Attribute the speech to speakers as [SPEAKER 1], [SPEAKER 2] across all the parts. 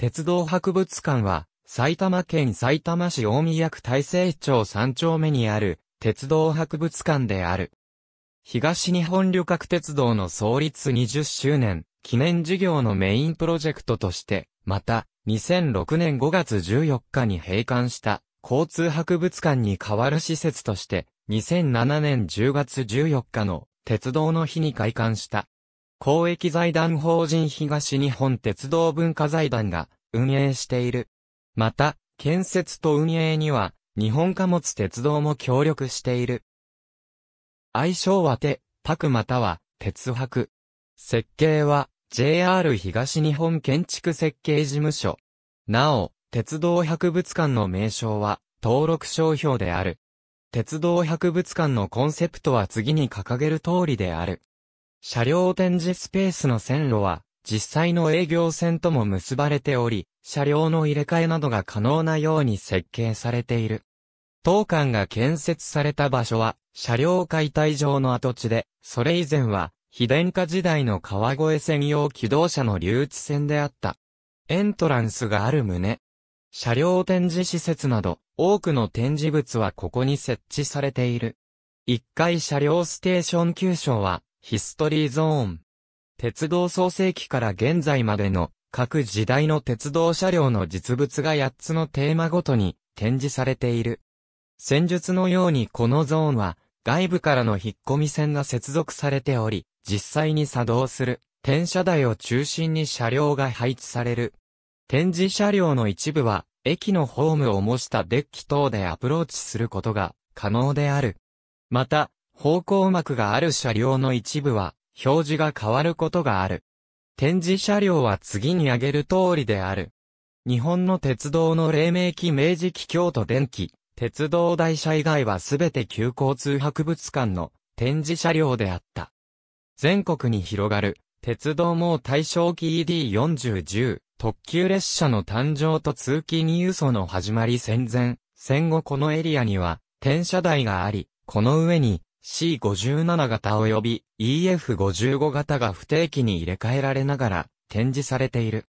[SPEAKER 1] 鉄道博物館は、埼玉県埼玉市大宮区大成町3丁目にある、鉄道博物館である。東日本旅客鉄道の創立20周年、記念事業のメインプロジェクトとして、また、2006年5月14日に閉館した、交通博物館に代わる施設として、2007年10月14日の鉄道の日に開館した。公益財団法人東日本鉄道文化財団が運営している。また、建設と運営には、日本貨物鉄道も協力している。愛称は手、クまたは、鉄博。設計は、JR 東日本建築設計事務所。なお、鉄道博物館の名称は、登録商標である。鉄道博物館のコンセプトは次に掲げる通りである。車両展示スペースの線路は、実際の営業線とも結ばれており、車両の入れ替えなどが可能なように設計されている。当館が建設された場所は、車両解体場の跡地で、それ以前は、非電化時代の川越専用機動車の留置線であった。エントランスがある旨。車両展示施設など、多くの展示物はここに設置されている。1階車両ステーション急所は、ヒストリーゾーン。鉄道創世期から現在までの各時代の鉄道車両の実物が8つのテーマごとに展示されている。戦術のようにこのゾーンは外部からの引っ込み線が接続されており、実際に作動する転車台を中心に車両が配置される。展示車両の一部は駅のホームを模したデッキ等でアプローチすることが可能である。また、方向幕がある車両の一部は、表示が変わることがある。展示車両は次に挙げる通りである。日本の鉄道の黎明期明治期京都電気、鉄道台車以外はすべて旧交通博物館の展示車両であった。全国に広がる、鉄道網対象期 ED4010、特急列車の誕生と通勤輸送の始まり戦前、戦後このエリアには、転車台があり、この上に、C57 型及び EF55 型が不定期に入れ替えられながら展示されている。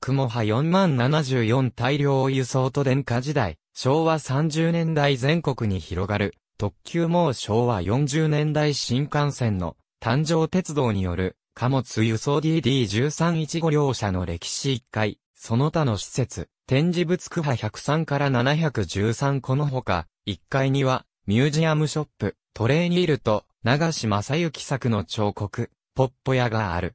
[SPEAKER 1] 雲波4074大量輸送と電化時代、昭和30年代全国に広がる、特急も昭和40年代新幹線の誕生鉄道による貨物輸送 DD1315 両社の歴史1回、その他の施設、展示物区波103から713このほか、1階にはミュージアムショップ、トレーニールと、長志正幸作の彫刻、ポッポ屋がある。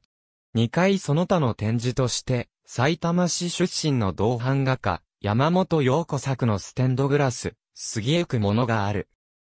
[SPEAKER 1] 2階その他の展示として、埼玉市出身の同伴画家、山本陽子作のステンドグラス、杉江くものがある。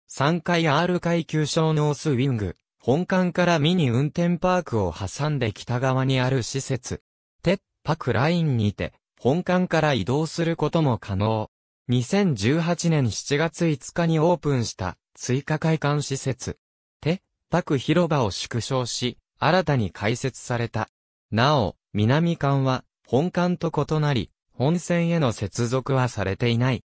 [SPEAKER 1] 3階 R 階級小ノースウィング、本館からミニ運転パークを挟んで北側にある施設、テッパクラインにて、本館から移動することも可能。2018年7月5日にオープンした追加会館施設、て、パク広場を縮小し、新たに開設された。なお、南館は本館と異なり、本線への接続はされていない。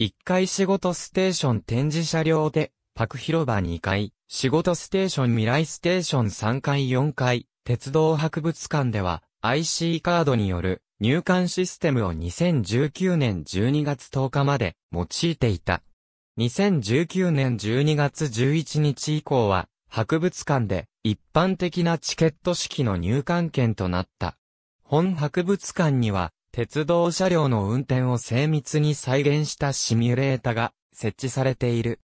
[SPEAKER 1] 1階仕事ステーション展示車両で、パク広場2階、仕事ステーション未来ステーション3階4階、鉄道博物館では IC カードによる入管システムを2019年12月10日まで用いていた。2019年12月11日以降は、博物館で一般的なチケット式の入館券となった。本博物館には、鉄道車両の運転を精密に再現したシミュレータが設置されている。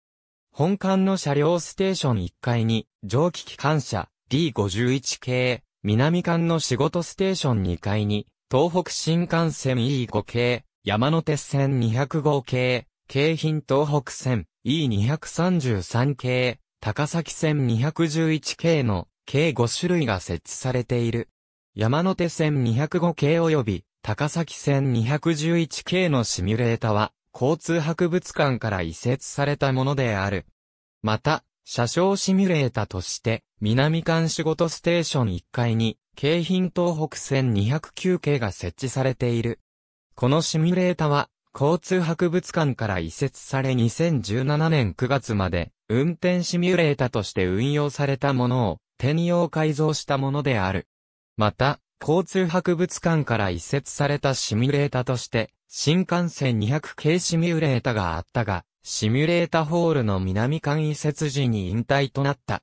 [SPEAKER 1] 本館の車両ステーション1階に蒸気機関車 D51 系、南館の仕事ステーション2階に東北新幹線 E5 系、山手線205系、京浜東北線 E233 系、高崎線211系の計5種類が設置されている。山手線205系及び高崎線211系のシミュレータは交通博物館から移設されたものである。また、車掌シミュレータとして、南館仕事ステーション1階に、京浜東北線209系が設置されている。このシミュレータは、交通博物館から移設され2017年9月まで、運転シミュレータとして運用されたものを、転用改造したものである。また、交通博物館から移設されたシミュレータとして、新幹線200系シミュレータがあったが、シミュレータホールの南間移設時に引退となった。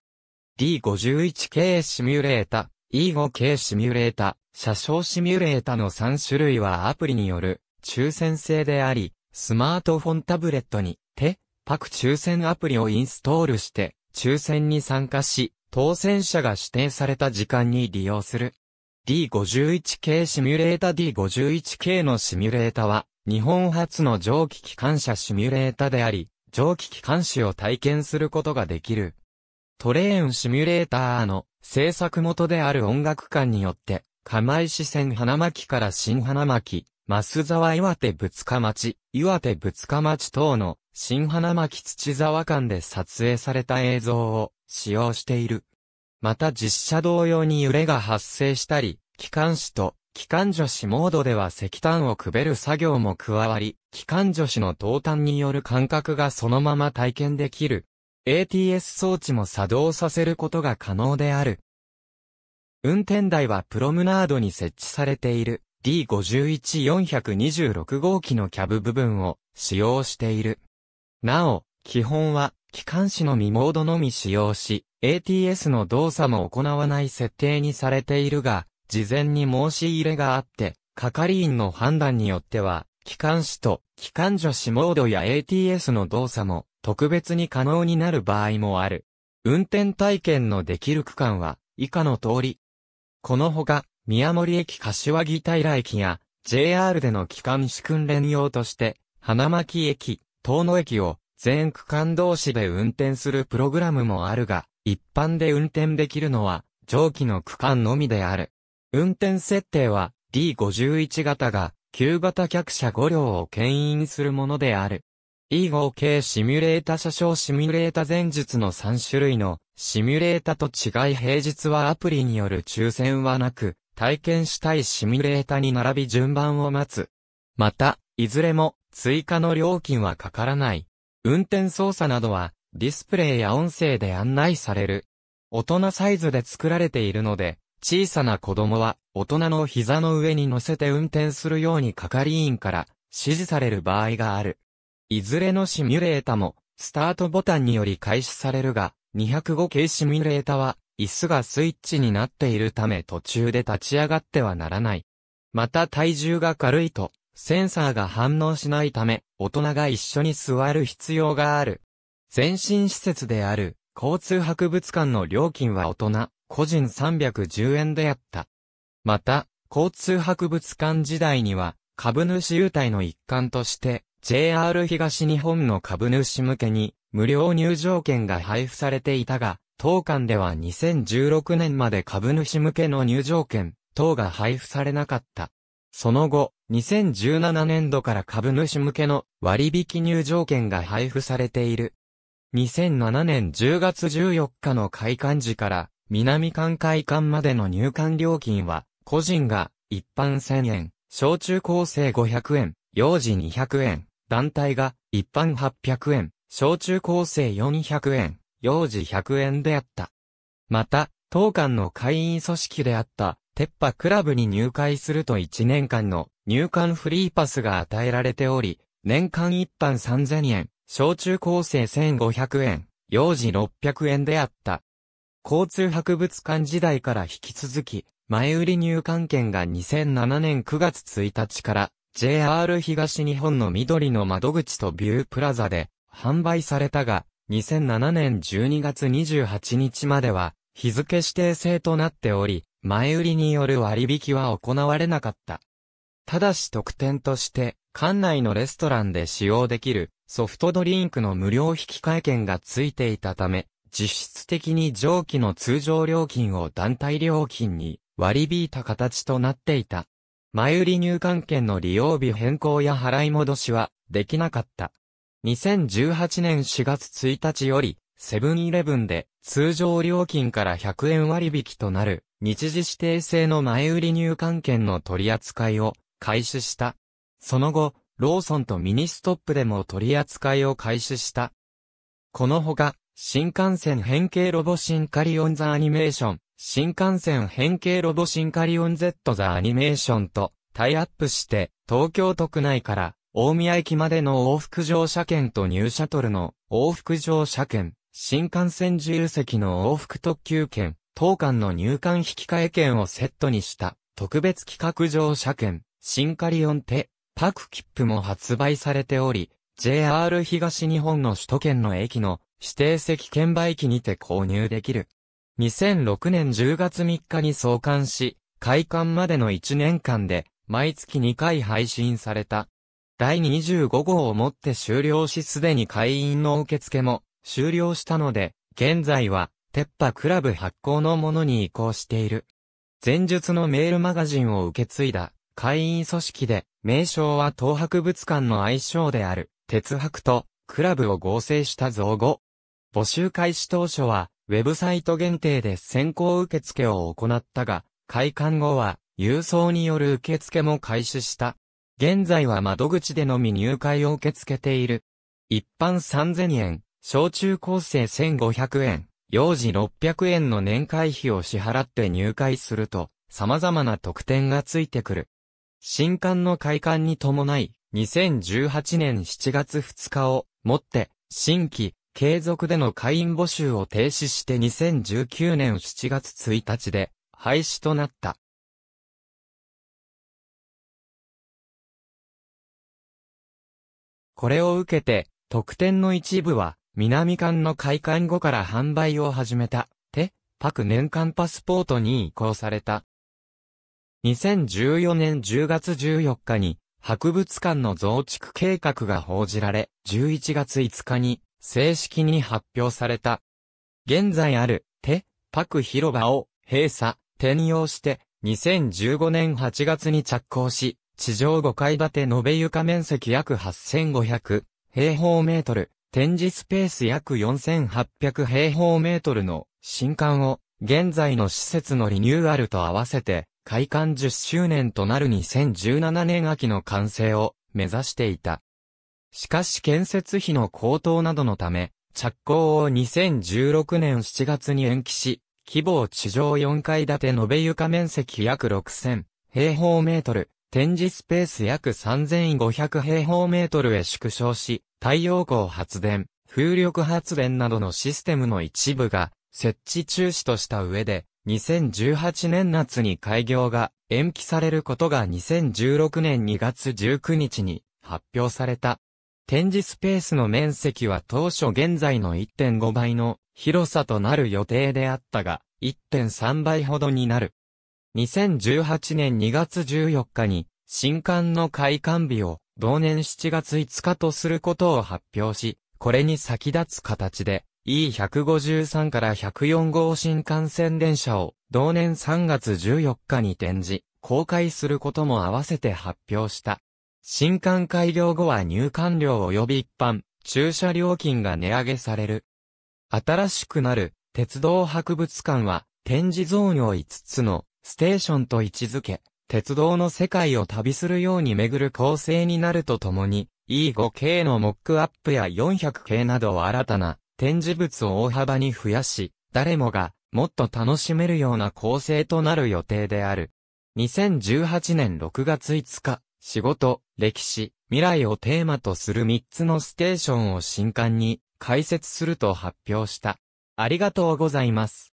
[SPEAKER 1] D51 系シミュレータ、E5 系シミュレータ、車掌シミュレータの3種類はアプリによる抽選制であり、スマートフォンタブレットに、手、各抽選アプリをインストールして、抽選に参加し、当選者が指定された時間に利用する。D51 系シミュレータ D51 系のシミュレータは、日本初の蒸気機関車シミュレータであり、蒸気機関士を体験することができる。トレーンシミュレーターの制作元である音楽館によって、釜石線花巻から新花巻、増沢岩手ぶつか町、岩手ぶつか町等の新花巻土沢間で撮影された映像を使用している。また実写同様に揺れが発生したり、機関士と機関助士モードでは石炭をくべる作業も加わり、機関助士の投炭による感覚がそのまま体験できる。ATS 装置も作動させることが可能である。運転台はプロムナードに設置されている D51426 号機のキャブ部分を使用している。なお、基本は機関士の未モードのみ使用し、ATS の動作も行わない設定にされているが、事前に申し入れがあって、係員の判断によっては、機関士と機関助士モードや ATS の動作も特別に可能になる場合もある。運転体験のできる区間は以下の通り。このほか、宮森駅柏木平駅や JR での機関士訓練用として、花巻駅、遠野駅を全区間同士で運転するプログラムもあるが、一般で運転できるのは上記の区間のみである。運転設定は D51 型が旧型客車5両を牽引するものである。E5 系シミュレータ車掌シミュレータ前述の3種類のシミュレータと違い平日はアプリによる抽選はなく、体験したいシミュレータに並び順番を待つ。また、いずれも追加の料金はかからない。運転操作などはディスプレイや音声で案内される。大人サイズで作られているので、小さな子供は大人の膝の上に乗せて運転するように係員から指示される場合がある。いずれのシミュレータもスタートボタンにより開始されるが、205系シミュレータは椅子がスイッチになっているため途中で立ち上がってはならない。また体重が軽いとセンサーが反応しないため大人が一緒に座る必要がある。全身施設である交通博物館の料金は大人個人310円であった。また、交通博物館時代には、株主優待の一環として、JR 東日本の株主向けに、無料入場券が配布されていたが、当館では2016年まで株主向けの入場券、等が配布されなかった。その後、2017年度から株主向けの割引入場券が配布されている。2007年10月14日の開館時から南館会館までの入館料金は、個人が一般1000円、小中高生500円、幼児200円、団体が一般800円、小中高生400円、幼児100円であった。また、当館の会員組織であった、鉄波クラブに入会すると1年間の入館フリーパスが与えられており、年間一般3000円、小中高生1500円、幼児600円であった。交通博物館時代から引き続き、前売り入館券が2007年9月1日から JR 東日本の緑の窓口とビュープラザで販売されたが、2007年12月28日までは日付指定制となっており、前売りによる割引は行われなかった。ただし特典として、館内のレストランで使用できるソフトドリンクの無料引換券がついていたため、実質的に上記の通常料金を団体料金に割り引いた形となっていた。前売り入館券の利用日変更や払い戻しはできなかった。2018年4月1日より、セブンイレブンで通常料金から100円割引となる日時指定制の前売り入館券の取り扱いを開始した。その後、ローソンとミニストップでも取り扱いを開始した。このほか、新幹線変形ロボシンカリオンザアニメーション、新幹線変形ロボシンカリオン Z ザアニメーションとタイアップして、東京都区内から大宮駅までの往復乗車券とニューシャトルの往復乗車券、新幹線自由席の往復特急券、当館の入館引換券をセットにした特別企画乗車券、新カリオンテ、パク切符も発売されており、JR 東日本の首都圏の駅の指定席券売機にて購入できる。2006年10月3日に創刊し、開館までの1年間で、毎月2回配信された。第25号をもって終了しすでに会員の受付も終了したので、現在は、鉄波クラブ発行のものに移行している。前述のメールマガジンを受け継いだ会員組織で、名称は東博物館の愛称である、鉄博とクラブを合成した造語。募集開始当初は、ウェブサイト限定で先行受付を行ったが、開館後は、郵送による受付も開始した。現在は窓口でのみ入会を受け付けている。一般3000円、小中高生1500円、幼児600円の年会費を支払って入会すると、様々な特典がついてくる。新館の開館に伴い、2018年7月2日をもって、新規、継続での会員募集を停止して2019年7月1日で廃止となった。これを受けて、特典の一部は、南館の開館後から販売を始めた、て、パク年間パスポートに移行された。2014年10月14日に、博物館の増築計画が報じられ、11月5日に、正式に発表された。現在ある、テ、パク広場を閉鎖、転用して、2015年8月に着工し、地上5階建て延べ床面積約8500平方メートル、展示スペース約4800平方メートルの新館を、現在の施設のリニューアルと合わせて、開館10周年となる2017年秋の完成を目指していた。しかし建設費の高騰などのため、着工を2016年7月に延期し、規模を地上4階建て延べ床面積約6000平方メートル、展示スペース約3500平方メートルへ縮小し、太陽光発電、風力発電などのシステムの一部が設置中止とした上で、2018年夏に開業が延期されることが2016年2月19日に発表された。展示スペースの面積は当初現在の1.5倍の広さとなる予定であったが、1.3倍ほどになる。2018年2月14日に、新館の開館日を、同年7月5日とすることを発表し、これに先立つ形で、E153 から104号新幹線電車を、同年3月14日に展示、公開することも合わせて発表した。新館開業後は入館料及び一般、駐車料金が値上げされる。新しくなる、鉄道博物館は、展示ゾーンを5つの、ステーションと位置づけ、鉄道の世界を旅するように巡る構成になるとともに、E5 系のモックアップや400系など新たな展示物を大幅に増やし、誰もがもっと楽しめるような構成となる予定である。2018年6月5日、仕事、歴史、未来をテーマとする3つのステーションを新刊に解説すると発表した。ありがとうございます。